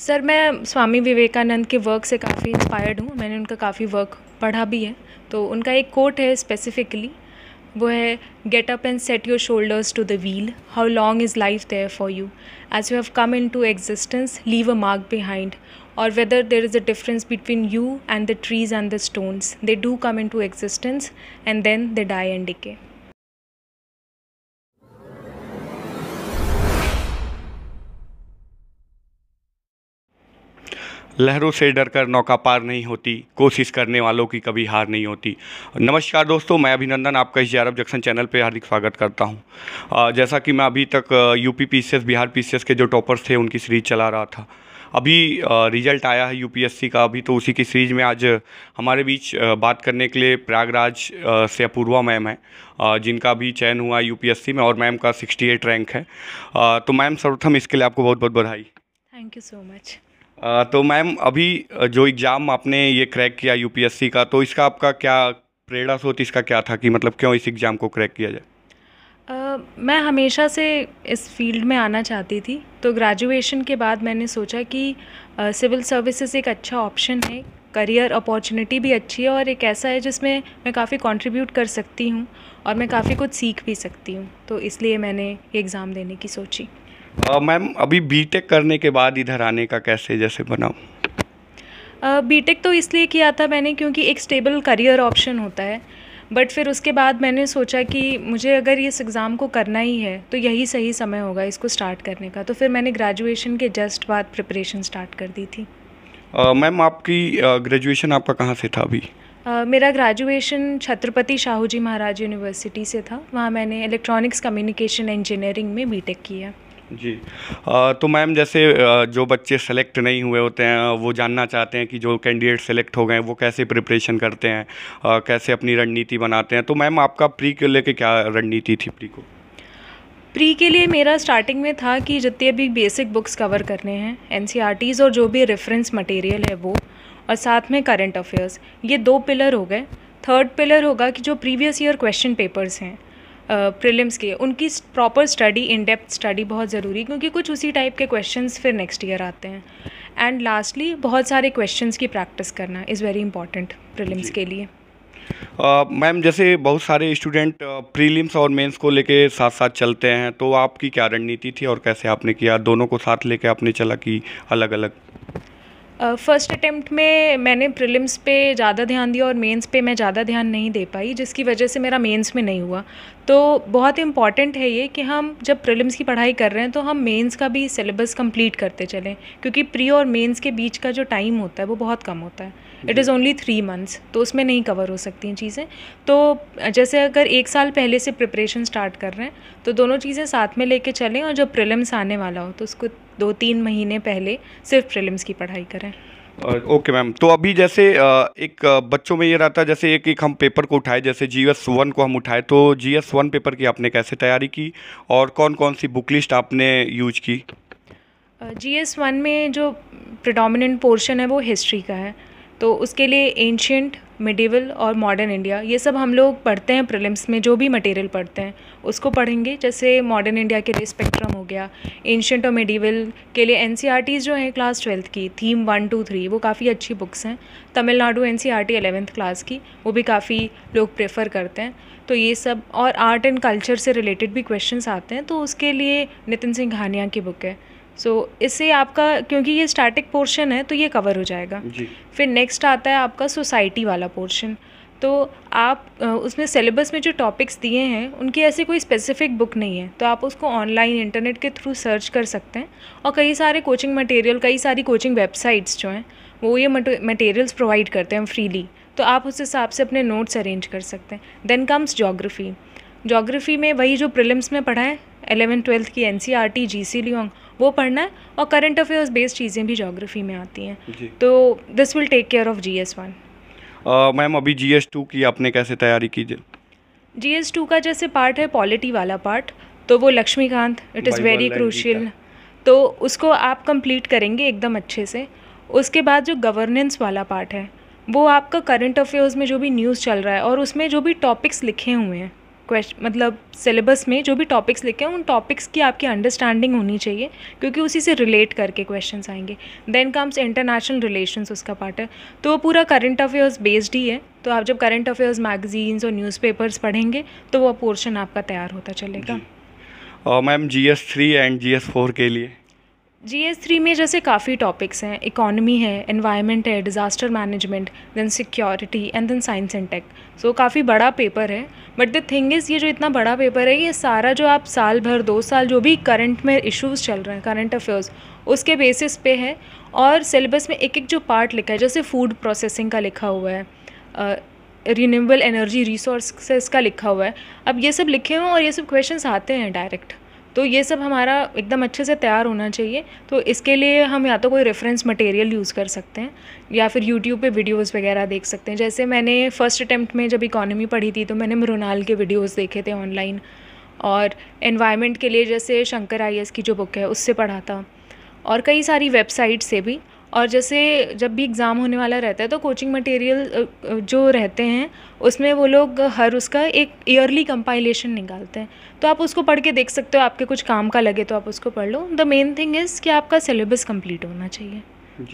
Sir मैं स्वामी विवेकानंद के work से काफ़ी इंस्पायर्ड हूँ मैंने उनका काफ़ी वर्क पढ़ा भी है तो उनका एक कोट है स्पेसिफिकली वो है get up and set your shoulders to the wheel how long is life there for you as you have come into existence leave a mark behind whether there is a difference between you and the trees and the stones they do come into existence and then they die and decay लहरों से डरकर नौका पार नहीं होती कोशिश करने वालों की कभी हार नहीं होती नमस्कार दोस्तों मैं अभिनंदन आपका इस अरब जक्शन चैनल पर हार्दिक स्वागत करता हूँ जैसा कि मैं अभी तक यूपी पीसीएस बिहार पीसीएस के जो टॉपर्स थे उनकी सीरीज चला रहा था अभी रिजल्ट आया है यूपीएससी का अभी तो उसी की सीरीज में आज हमारे बीच बात करने के लिए प्रयागराज से अपूर्वा मैम है जिनका भी चयन हुआ यूपीएससी में और मैम का 68 रैंक है तो मैम सर्वप्रथम इसके लिए आपको बहुत बहुत बधाई थैंक यू सो मच तो मैम अभी जो एग्ज़ाम आपने ये क्रैक किया यूपीएससी का तो इसका आपका क्या प्रेरणा स्रोत इसका क्या था कि मतलब क्यों इस एग्ज़ाम को क्रैक किया जाए मैं हमेशा से इस फील्ड में आना चाहती थी तो ग्रेजुएशन के बाद मैंने सोचा कि सिविल सर्विसेज एक अच्छा ऑप्शन है करियर अपॉर्चुनिटी भी अच्छी है और एक ऐसा है जिसमें मैं काफ़ी कंट्रीब्यूट कर सकती हूँ और मैं काफ़ी कुछ सीख भी सकती हूँ तो इसलिए मैंने एग्ज़ाम देने की सोची मैम अभी बीटेक करने के बाद इधर आने का कैसे जैसे बनाऊँ बीटेक तो इसलिए किया था मैंने क्योंकि एक स्टेबल करियर ऑप्शन होता है बट फिर उसके बाद मैंने सोचा कि मुझे अगर इस एग्ज़ाम को करना ही है तो यही सही समय होगा इसको स्टार्ट करने का तो फिर मैंने ग्रेजुएशन के जस्ट बाद प्रिपरेशन स्टार्ट कर दी थी मैम आपकी ग्रेजुएशन आपका कहाँ से था अभी Uh, मेरा ग्रेजुएशन छत्रपति शाहू जी महाराज यूनिवर्सिटी से था वहाँ मैंने इलेक्ट्रॉनिक्स कम्युनिकेशन इंजीनियरिंग में बी किया जी तो मैम जैसे जो बच्चे सेलेक्ट नहीं हुए होते हैं वो जानना चाहते हैं कि जो कैंडिडेट सेलेक्ट हो गए वो कैसे प्रिपरेशन करते हैं कैसे अपनी रणनीति बनाते हैं तो मैम आपका प्री के लेके क्या रणनीति थी प्री को प्री के लिए मेरा स्टार्टिंग में था कि जितने भी बेसिक बुक्स कवर करने हैं एन e और जो भी रेफरेंस मटेरियल है वो और साथ में करंट अफेयर्स ये दो पिलर हो गए थर्ड पिलर होगा कि जो प्रीवियस ईयर क्वेश्चन पेपर्स हैं प्रिलिम्स की उनकी proper study in depth study बहुत ज़रूरी क्योंकि कुछ उसी टाइप के क्वेश्चंस फिर नेक्स्ट ईयर आते हैं एंड लास्टली बहुत सारे क्वेश्चंस की प्रैक्टिस करना इज़ वेरी इंपॉर्टेंट प्रिलिम्स के लिए मैम uh, जैसे बहुत सारे स्टूडेंट प्रीलिम्स और मेंस को लेके साथ साथ चलते हैं तो आपकी क्या रणनीति थी और कैसे आपने किया दोनों को साथ लेके आपने चला कि अलग अलग फ़र्स्ट अटैम्प्ट में मैंने प्रिलिम्स पे ज़्यादा ध्यान दिया और मेंस पे मैं ज़्यादा ध्यान नहीं दे पाई जिसकी वजह से मेरा मेंस में नहीं हुआ तो बहुत इम्पॉर्टेंट है ये कि हम जब प्रिलिम्स की पढ़ाई कर रहे हैं तो हम मेंस का भी सिलेबस कंप्लीट करते चलें क्योंकि प्री और मेंस के बीच का जो टाइम होता है वो बहुत कम होता है it is only three months तो उसमें नहीं कवर हो सकती हैं चीज़ें तो जैसे अगर एक साल पहले से प्रिपरेशन स्टार्ट कर रहे हैं तो दोनों चीज़ें साथ में लेके चलें और जब प्रिलिम्स आने वाला हो तो उसको दो तीन महीने पहले सिर्फ प्रिलिम्स की पढ़ाई करें ओके मैम तो अभी जैसे एक बच्चों में ये रहता है जैसे एक एक हम पेपर को उठाए जैसे जी एस वन को हम उठाए तो जी एस वन पेपर की आपने कैसे तैयारी की और कौन कौन सी बुक लिस्ट आपने यूज की जी एस वन में जो प्रिडोमिनेंट पोर्शन है वो हिस्ट्री का है तो उसके लिए एंशियट मिडिवल और मॉडर्न इंडिया ये सब हम लोग पढ़ते हैं प्रिलिम्स में जो भी मटेरियल पढ़ते हैं उसको पढ़ेंगे जैसे मॉडर्न इंडिया के लिए स्पेक्ट्रम हो गया एंशियट और मिडिवल के लिए एन e जो हैं क्लास ट्वेल्थ की थीम वन टू थ्री वो काफ़ी अच्छी बुक्स हैं Tamil Nadu N C R class की वो भी काफ़ी लोग प्रेफर करते हैं तो ये सब और आर्ट एंड कल्चर से रिलेटेड भी क्वेश्चन आते हैं तो उसके लिए नितिन सिंह घानिया की बुक है सो so, इससे आपका क्योंकि ये स्टैटिक पोर्शन है तो ये कवर हो जाएगा जी. फिर नेक्स्ट आता है आपका सोसाइटी वाला पोर्शन तो आप उसमें सिलेबस में जो टॉपिक्स दिए हैं उनकी ऐसी कोई स्पेसिफिक बुक नहीं है तो आप उसको ऑनलाइन इंटरनेट के थ्रू सर्च कर सकते हैं और कई सारे कोचिंग मटेरियल कई सारी कोचिंग वेबसाइट्स जो हैं वो ये मटेरियल्स प्रोवाइड करते हैं फ्रीली तो आप उस हिसाब से अपने नोट्स अरेंज कर सकते हैं देन कम्स जोग्राफ़ी जोग्राफ़ी में वही जो प्रिलिम्स में पढ़ा है एलेवन ट्वेल्थ की N C R T G C Leong वो पढ़ना है और करंट अफेयर्स बेस्ड चीज़ें भी जोग्राफी में आती हैं तो this will take care of G S one ma'am अभी जी एस टू की आपने कैसे तैयारी की जी एस टू का जैसे पार्ट है पॉलिटी वाला पार्ट तो वो Laxmikanth it is very crucial तो उसको आप कंप्लीट करेंगे एकदम अच्छे से उसके बाद जो गवर्नेंस वाला पार्ट है वो आपका करंट अफेयर्स में जो भी न्यूज़ चल रहा है और उसमें जो भी टॉपिक्स लिखे हुए हैं क्वेश्चन मतलब सिलेबस में जो भी टॉपिक्स लिखे हैं उन टॉपिक्स की आपकी अंडरस्टैंडिंग होनी चाहिए क्योंकि उसी से रिलेट करके क्वेश्चंस आएंगे देन कम्स इंटरनेशनल रिलेशंस उसका पार्ट है तो वो पूरा करंट अफेयर्स बेस्ड ही है तो आप जब करंट अफेयर्स मैगजीन्स और न्यूज़पेपर्स पढ़ेंगे तो वो पोर्शन आपका तैयार होता चलेगा ma'am G S three and G S four के लिए जी एस थ्री में जैसे काफ़ी टॉपिक्स हैं इकॉनमी है इन्वायरमेंट है disaster management then security and then science and tech so काफ़ी बड़ा पेपर है बट द थिंग इज़ ये जो इतना बड़ा पेपर है ये सारा जो आप साल भर दो साल जो भी करंट में इश्यूज़ चल रहे हैं करंट अफेयर्स उसके बेसिस पे है और सिलेबस में एक एक जो पार्ट लिखा है जैसे फूड प्रोसेसिंग का लिखा हुआ है रीनबल एनर्जी रिसोर्सेस का लिखा हुआ है अब ये सब लिखे हुए हैं और ये सब क्वेश्चंस आते हैं डायरेक्ट तो ये सब हमारा एकदम अच्छे से तैयार होना चाहिए तो इसके लिए हम या तो कोई रेफरेंस मटेरियल यूज़ कर सकते हैं या फिर यूट्यूब पे वीडियोस वगैरह देख सकते हैं जैसे मैंने फ़र्स्ट अटैम्प्ट में जब इकोनॉमी पढ़ी थी तो मैंने मृणाल के वीडियोस देखे थे ऑनलाइन और एनवायरमेंट के लिए जैसे शंकर आई की जो बुक है उससे पढ़ा था और कई सारी वेबसाइट से भी और जैसे जब भी एग्ज़ाम होने वाला रहता है तो कोचिंग मटेरियल जो रहते हैं उसमें वो लोग हर उसका एक ईयरली कंपाइलेशन निकालते हैं तो आप उसको पढ़ के देख सकते हो आपके कुछ काम का लगे तो आप उसको पढ़ लो द मेन थिंग इज़ कि आपका सिलेबस कंप्लीट होना चाहिए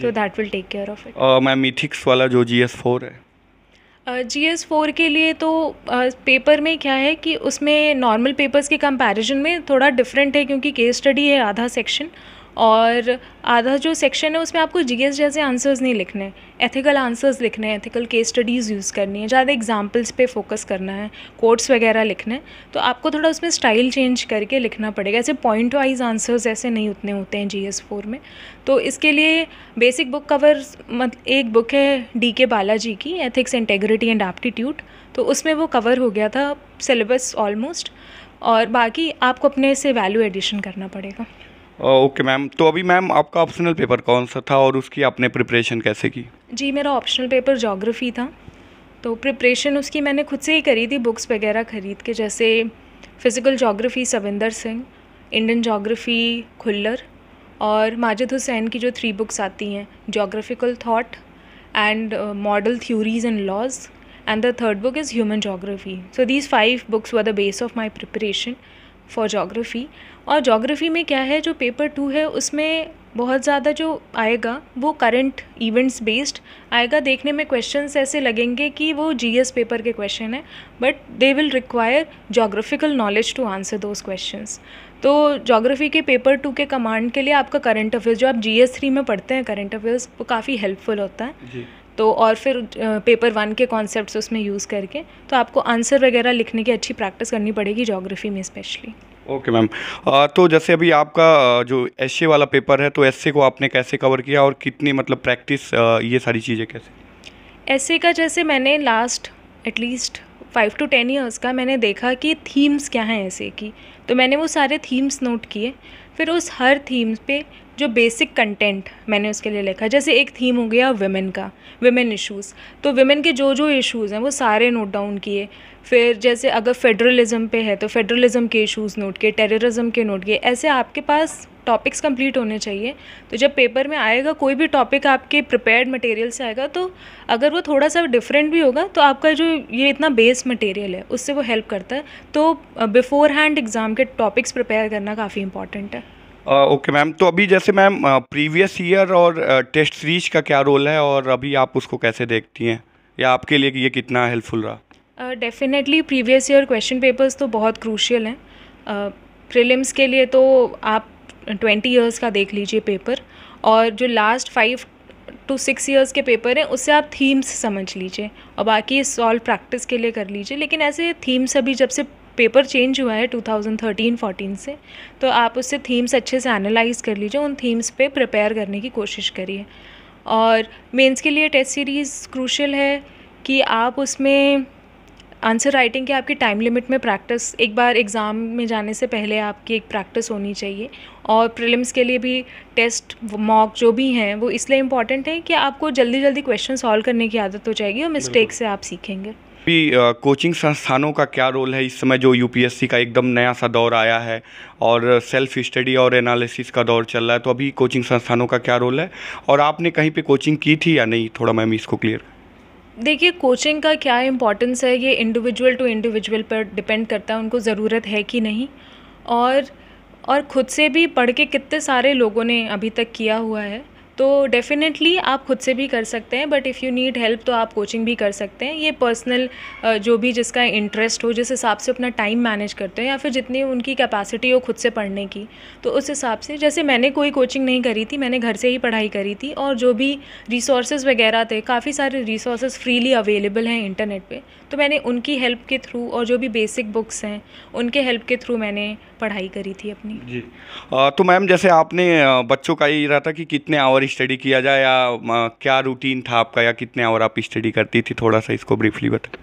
तो that will take care of it ma'am ethics वाला जो जी एस फोर है जी एस फोर के लिए तो पेपर में क्या है कि उसमें नॉर्मल पेपर्स के कंपैरिजन में थोड़ा डिफरेंट है क्योंकि केस स्टडी है आधा सेक्शन और आधा जो सेक्शन है उसमें आपको जीएस जैसे आंसर्स नहीं लिखने एथिकल आंसर्स लिखने हैं एथिकल केस स्टडीज़ यूज़ करनी है ज़्यादा एग्जाम्पल्स पे फोकस करना है कोट्स वगैरह लिखने तो आपको थोड़ा उसमें स्टाइल चेंज करके लिखना पड़ेगा ऐसे पॉइंट वाइज आंसर्स ऐसे नहीं उतने होते हैं जी एस फोर में तो इसके लिए बेसिक बुक कवर मत एक बुक है डी के बालाजी की एथिक्स इंटेग्रिटी एंड एप्टीट्यूड तो उसमें वो कवर हो गया था सिलेबस ऑलमोस्ट और बाकी आपको अपने से वैल्यू एडिशन करना पड़ेगा ओके मैम तो अभी मैम आपका ऑप्शनल पेपर कौन सा था और उसकी आपने प्रिपरेशन कैसे की जी मेरा ऑप्शनल पेपर जोग्राफ़ी था तो प्रिपरेशन उसकी मैंने खुद से ही करी थी बुक्स वगैरह ख़रीद के जैसे physical geography Savindra Singh Indian geography Khullar और माजिद हुसैन की जो थ्री बुक्स आती हैं geographical thought and model theories and laws and the third book is human geography so these five books were the base of my preparation for geography और geography में क्या है जो पेपर टू है उसमें बहुत ज़्यादा जो आएगा वो करंट इवेंट्स बेस्ड आएगा देखने में क्वेश्चंस ऐसे लगेंगे कि वो जीएस पेपर के क्वेश्चन हैं but they will require geographical knowledge to answer those questions तो जोग्राफी के पेपर टू के कमांड के लिए आपका करंट अफेयर्स जो आप जी एस थ्री में पढ़ते हैं करंट अफेयर्स वो काफ़ी हेल्पफुल होता है तो और फिर पेपर वन के कॉन्सेप्ट उसमें यूज़ करके तो आपको आंसर वगैरह लिखने की अच्छी प्रैक्टिस करनी पड़ेगी जोग्राफ़ी में स्पेशली ओके मैम तो जैसे अभी आपका जो एस वाला पेपर है तो एस को आपने कैसे कवर किया और कितनी मतलब प्रैक्टिस ये सारी चीज़ें कैसे एस का जैसे मैंने last at least five to ten years का मैंने देखा कि थीम्स क्या हैं ऐसे की तो मैंने वो सारे थीम्स नोट किए फिर उस हर थीम पे जो बेसिक कंटेंट मैंने उसके लिए लिखा जैसे एक थीम हो गया वेमेन का वेमेन इश्यूज़ तो वेमेन के जो जो इश्यूज़ हैं वो सारे नोट डाउन किए फिर जैसे अगर फेडरलिज़म पे है तो फेडरलिज़म के इश्यूज़ नोट किए टेररिज्म के नोट किए ऐसे आपके पास टॉपिक्स कंप्लीट होने चाहिए तो जब पेपर में आएगा कोई भी टॉपिक आपके प्रिपेयर्ड मटेरियल से आएगा तो अगर वो थोड़ा सा डिफरेंट भी होगा तो आपका जो ये इतना बेस मटेरियल है उससे वो हेल्प करता है तो बिफोर हैंड एग्ज़ाम के टॉपिक्स प्रिपेयर करना काफ़ी इंपॉर्टेंट है ओके मैम तो अभी जैसे मैम प्रीवियस ईयर और टेस्ट सीरीज का क्या रोल है और अभी आप उसको कैसे देखती हैं या आपके लिए ये कितना हेल्पफुल रहा definitely previous year question papers तो बहुत क्रूशियल हैं प्रिलिम्स के लिए तो आप ट्वेंटी ईयर्स का देख लीजिए पेपर और जो last five to six years के पेपर हैं उससे आप थीम्स समझ लीजिए और बाकी सॉल्व प्रैक्टिस के लिए कर लीजिए लेकिन ऐसे थीम्स अभी जब से पेपर चेंज हुआ है 2013-14 से तो आप उससे थीम्स अच्छे से एनालाइज कर लीजिए उन थीम्स पे प्रिपेयर करने की कोशिश करिए और मेंस के लिए टेस्ट सीरीज़ क्रूशल है कि आप उसमें आंसर राइटिंग के आपकी टाइम लिमिट में प्रैक्टिस एक बार एग्ज़ाम में जाने से पहले आपकी एक प्रैक्टिस होनी चाहिए और प्रीलिम्स के लिए भी टेस्ट मॉक जो भी हैं वो इसलिए इम्पॉर्टेंट है कि आपको जल्दी जल्दी क्वेश्चन सॉल्व करने की आदत हो जाएगी और मिस्टेक से आप सीखेंगे भी कोचिंग संस्थानों का क्या रोल है इस समय जो यूपीएससी का एकदम नया सा दौर आया है और सेल्फ स्टडी और एनालिसिस का दौर चल रहा है तो अभी कोचिंग संस्थानों का क्या रोल है और आपने कहीं पे कोचिंग की थी या नहीं थोड़ा मैम इसको क्लियर देखिए कोचिंग का क्या इम्पोर्टेंस है ये इंडिविजुअल टू इंडिविजुअल पर डिपेंड करता है उनको ज़रूरत है कि नहीं और और ख़ुद से भी पढ़ के कितने सारे लोगों ने अभी तक किया हुआ है तो डेफ़िनेटली आप खुद से भी कर सकते हैं but if you need help तो आप कोचिंग भी कर सकते हैं ये पर्सनल जो भी जिसका इंटरेस्ट हो जिस हिसाब से अपना टाइम मैनेज करते हैं या फिर जितनी उनकी कैपेसिटी हो खुद से पढ़ने की तो उस हिसाब से जैसे मैंने कोई कोचिंग नहीं करी थी मैंने घर से ही पढ़ाई करी थी और जो भी रिसोर्सेज़ वगैरह थे काफ़ी सारे रिसोर्स फ्रीली अवेलेबल हैं इंटरनेट पर तो मैंने उनकी हेल्प के थ्रू और जो भी बेसिक बुक्स हैं उनके हेल्प के थ्रू मैंने पढ़ाई करी थी अपनी जी आ, तो मैम जैसे आपने बच्चों का ये रहा था कि कितने आवर स्टडी किया जाए या आ, क्या रूटीन था आपका या कितने आवर आप स्टडी करती थी थोड़ा सा इसको ब्रीफली बता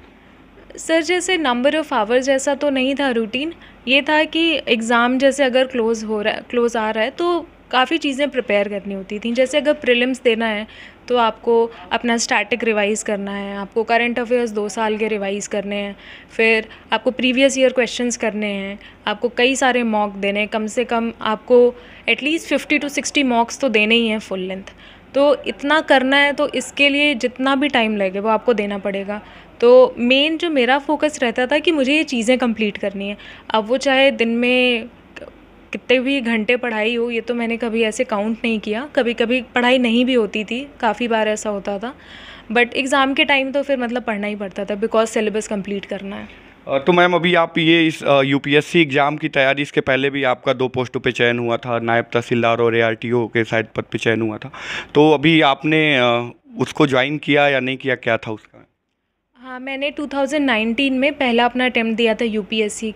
सर जैसे नंबर ऑफ़ आवर्स जैसा तो नहीं था रूटीन ये था कि एग्ज़ाम जैसे अगर क्लोज़ हो रहा है क्लोज़ आ रहा है तो काफ़ी चीज़ें प्रिपेयर करनी होती थी जैसे अगर प्रिलिम्स देना है तो आपको अपना स्टैटिक रिवाइज़ करना है आपको करंट अफेयर्स दो साल के रिवाइज़ करने हैं फिर आपको प्रीवियस ईयर क्वेश्चंस करने हैं आपको कई सारे मॉक देने हैं कम से कम आपको at least fifty to sixty mocks तो देने ही हैं फुल लेंथ तो इतना करना है तो इसके लिए जितना भी टाइम लगे वो आपको देना पड़ेगा तो मेन जो मेरा फोकस रहता था कि मुझे ये चीज़ें कंप्लीट करनी है अब वो चाहे दिन में कितने भी घंटे पढ़ाई हो ये तो मैंने कभी ऐसे काउंट नहीं किया कभी कभी पढ़ाई नहीं भी होती थी काफ़ी बार ऐसा होता था बट एग्ज़ाम के टाइम तो फिर मतलब पढ़ना ही पड़ता था बिकॉज सिलेबस कम्प्लीट करना है तो मैम अभी आप ये इस यू एग्ज़ाम की तैयारी इसके पहले भी आपका दो पोस्टों पे चयन हुआ था नायब तहसीलदार और ए के शायद पद पे चयन हुआ था तो अभी आपने उसको ज्वाइन किया या नहीं किया क्या था उसका हाँ मैंने 2019 में पहला अपना अटैम्प्ट दिया था यू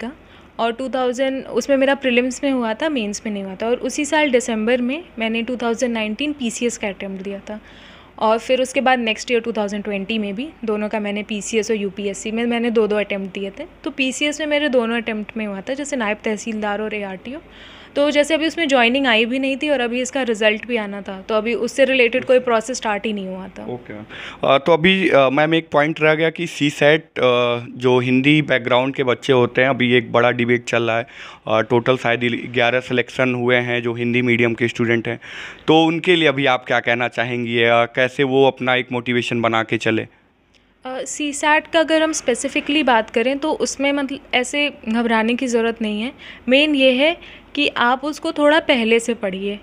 का और 2000 उसमें मेरा प्रिलिम्स में हुआ था मेंस में नहीं हुआ था और उसी साल दिसंबर में मैंने 2019 पीसीएस का अटैम्प्ट दिया था और फिर उसके बाद नेक्स्ट ईयर 2020 में भी दोनों का मैंने पीसीएस और यूपीएससी में मैंने दो दो अटैम्प्ट दिए थे तो पीसीएस में मेरे दोनों अटैम्प्ट में हुआ था जैसे नायब तहसीलदार और ए तो जैसे अभी उसमें ज्वाइनिंग आई भी नहीं थी और अभी इसका रिजल्ट भी आना था तो अभी उससे रिलेटेड कोई प्रोसेस स्टार्ट ही नहीं हुआ था ओके okay. Uh, तो अभी मैम uh, एक पॉइंट रह गया कि सी सेट uh, जो हिंदी बैकग्राउंड के बच्चे होते हैं अभी एक बड़ा डिबेट चल रहा है टोटल शायद ग्यारह सिलेक्शन हुए हैं जो हिंदी मीडियम के स्टूडेंट हैं तो उनके लिए अभी आप क्या कहना चाहेंगी या कैसे वो अपना एक मोटिवेशन बना के चले सी सैट का अगर हम स्पेसिफ़िकली बात करें तो उसमें मतलब ऐसे घबराने की ज़रूरत नहीं है मेन ये है कि आप उसको थोड़ा पहले से पढ़िए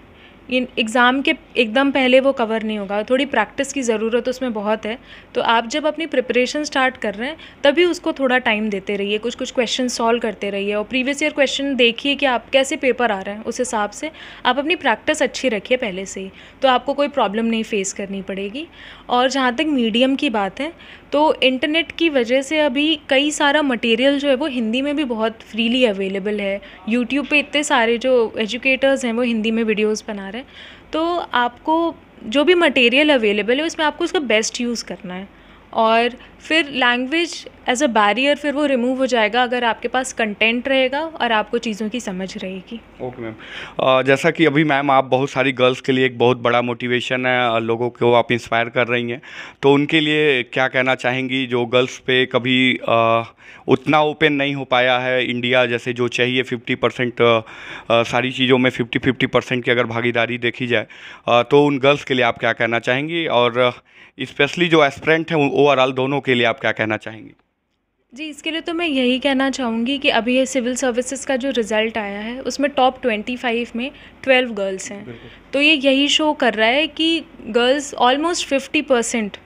इन एग्ज़ाम के एकदम पहले वो कवर नहीं होगा थोड़ी प्रैक्टिस की ज़रूरत उसमें बहुत है तो आप जब अपनी प्रिपरेशन स्टार्ट कर रहे हैं तभी उसको थोड़ा टाइम देते रहिए कुछ कुछ क्वेश्चन सॉल्व करते रहिए और प्रीवियस ईयर क्वेश्चन देखिए कि आप कैसे पेपर आ रहे हैं उस हिसाब से आप अपनी प्रैक्टिस अच्छी रखिए पहले से ही तो आपको कोई प्रॉब्लम नहीं फेस करनी पड़ेगी और जहाँ तक मीडियम की बात है तो इंटरनेट की वजह से अभी कई सारा मटेरियल जो है वो हिंदी में भी बहुत फ्रीली अवेलेबल है यूट्यूब पर इतने सारे जो एजुकेटर्स हैं वो हिंदी में वीडियोज़ बना रहे है तो आपको जो भी मटेरियल अवेलेबल है उसमें आपको उसका बेस्ट यूज़ करना है और फिर लैंग्वेज एज अ बैरियर फिर वो रिमूव हो जाएगा अगर आपके पास कंटेंट रहेगा और आपको चीज़ों की समझ रहेगी ओके मैम जैसा कि अभी मैम आप बहुत सारी गर्ल्स के लिए एक बहुत बड़ा मोटिवेशन है लोगों को आप इंस्पायर कर रही हैं तो उनके लिए क्या कहना चाहेंगी जो गर्ल्स पे कभी आ, उतना ओपन नहीं हो पाया है इंडिया जैसे जो चाहिए फिफ्टी परसेंट सारी चीज़ों में फिफ्टी फिफ्टी परसेंट की अगर भागीदारी देखी जाए आ, तो उन गर्ल्स के लिए आप क्या कहना चाहेंगी और स्पेशली जो एस्परेंट हैं ओवरऑल दोनों के लिए आप क्या कहना चाहेंगे जी इसके लिए तो मैं यही कहना चाहूँगी कि अभी ये सिविल सर्विसेज का जो रिज़ल्ट आया है उसमें टॉप फाइव में ट्वेल्व गर्ल्स हैं तो ये यही शो कर रहा है कि गर्ल्स ऑलमोस्ट फिफ्टी परसेंट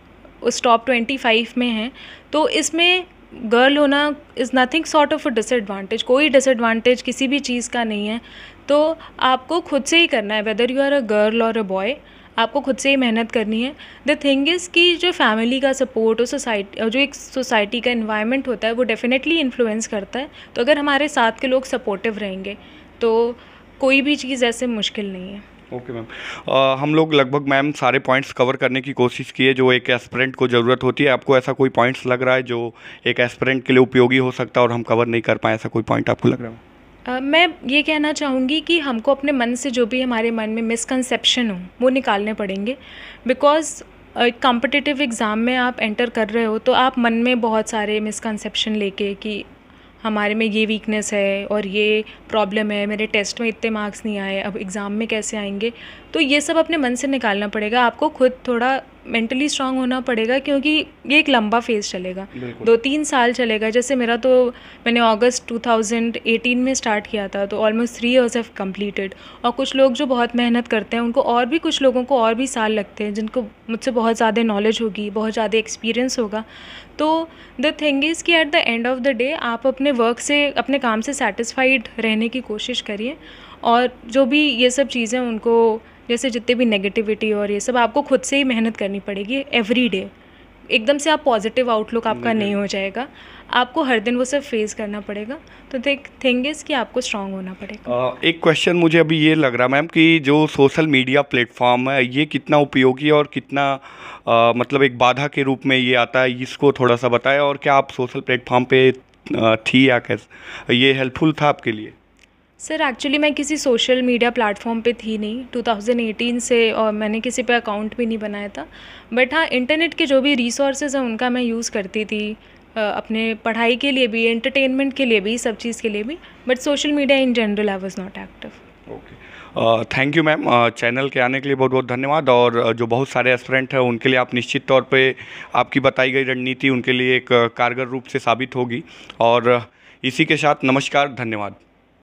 उस टॉप ट्वेंटी फाइव में हैं तो इसमें गर्ल होना is nothing sort of a disadvantage कोई डिसएडवांटेज किसी भी चीज़ का नहीं है तो आपको खुद से ही करना है whether you are a girl और अ बॉय आपको खुद से ही मेहनत करनी है द थिंग इज़ कि जो फैमिली का सपोर्ट और सोसाइटी जो एक सोसाइटी का इन्वायरमेंट होता है वो डेफिनेटली इन्फ्लुएंस करता है तो अगर हमारे साथ के लोग सपोर्टिव रहेंगे तो कोई भी चीज़ ऐसे मुश्किल नहीं है ओके मैम हम लोग लगभग मैम सारे पॉइंट्स कवर करने की कोशिश की है जो एक एस्परेंट को ज़रूरत होती है आपको ऐसा कोई पॉइंट्स लग रहा है जो एक एस्परेंट के लिए उपयोगी हो सकता है और हम कवर नहीं कर पाए ऐसा कोई पॉइंट आपको लग रहा है मैं ये कहना चाहूँगी कि हमको अपने मन से जो भी हमारे मन में मिसकनसेप्शन हो वो निकालने पड़ेंगे बिकॉज़ एक कॉम्पिटिटिव एग्ज़ाम में आप एंटर कर रहे हो तो आप मन में बहुत सारे मिसकनसेप्शन लेके कि हमारे में ये वीकनेस है और ये प्रॉब्लम है मेरे टेस्ट में इतने मार्क्स नहीं आए अब एग्ज़ाम में कैसे आएंगे तो ये सब अपने मन से निकालना पड़ेगा आपको खुद थोड़ा मेंटली स्ट्रांग होना पड़ेगा क्योंकि ये एक लंबा फेज चलेगा दो तीन साल चलेगा जैसे मेरा तो मैंने अगस्त 2018 में स्टार्ट किया था तो almost three years have completed और कुछ लोग जो बहुत मेहनत करते हैं उनको और भी कुछ लोगों को और भी साल लगते हैं जिनको मुझसे बहुत ज़्यादा नॉलेज होगी बहुत ज़्यादा एक्सपीरियंस होगा तो द थिंग इज़ कि at the end of the day आप अपने वर्क से अपने काम से सेटिस्फाइड रहने की कोशिश करिए और जो भी ये सब चीज़ें उनको जैसे जितने भी नेगेटिविटी और ये सब आपको खुद से ही मेहनत करनी पड़ेगी एवरी डे एकदम से आप पॉजिटिव आउटलुक आपका नहीं हो जाएगा आपको हर दिन वो सब फेस करना पड़ेगा तो थिंग इज़ कि आपको स्ट्रांग होना पड़ेगा आ, एक क्वेश्चन मुझे अभी ये लग रहा मैम कि जो सोशल मीडिया प्लेटफॉर्म है ये कितना उपयोगी और कितना आ, मतलब एक बाधा के रूप में ये आता है इसको थोड़ा सा बताएं और क्या आप सोशल प्लेटफॉर्म पे थी या कैसे ये हेल्पफुल था आपके लिए सर एक्चुअली मैं किसी सोशल मीडिया प्लेटफॉर्म पे थी नहीं 2018 से और मैंने किसी पे अकाउंट भी नहीं बनाया था बट हाँ इंटरनेट के जो भी रिसोर्सेज हैं उनका मैं यूज़ करती थी अपने पढ़ाई के लिए भी एंटरटेनमेंट के लिए भी सब चीज़ के लिए भी but social media in general I was not active okay thank you ma'am channel के आने के लिए बहुत बहुत धन्यवाद और जो बहुत सारे एस्परेंट हैं उनके लिए आप निश्चित तौर पे आपकी बताई गई रणनीति उनके लिए एक कारगर रूप से साबित होगी और इसी के साथ नमस्कार धन्यवाद